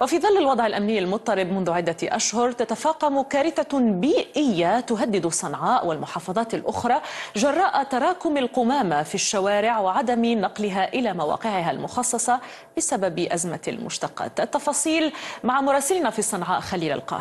وفي ظل الوضع الأمني المضطرب منذ عدة أشهر تتفاقم كارثة بيئية تهدد صنعاء والمحافظات الأخرى جراء تراكم القمامة في الشوارع وعدم نقلها إلى مواقعها المخصصة بسبب أزمة المشتقات التفاصيل مع مراسلنا في صنعاء خليل القاهرة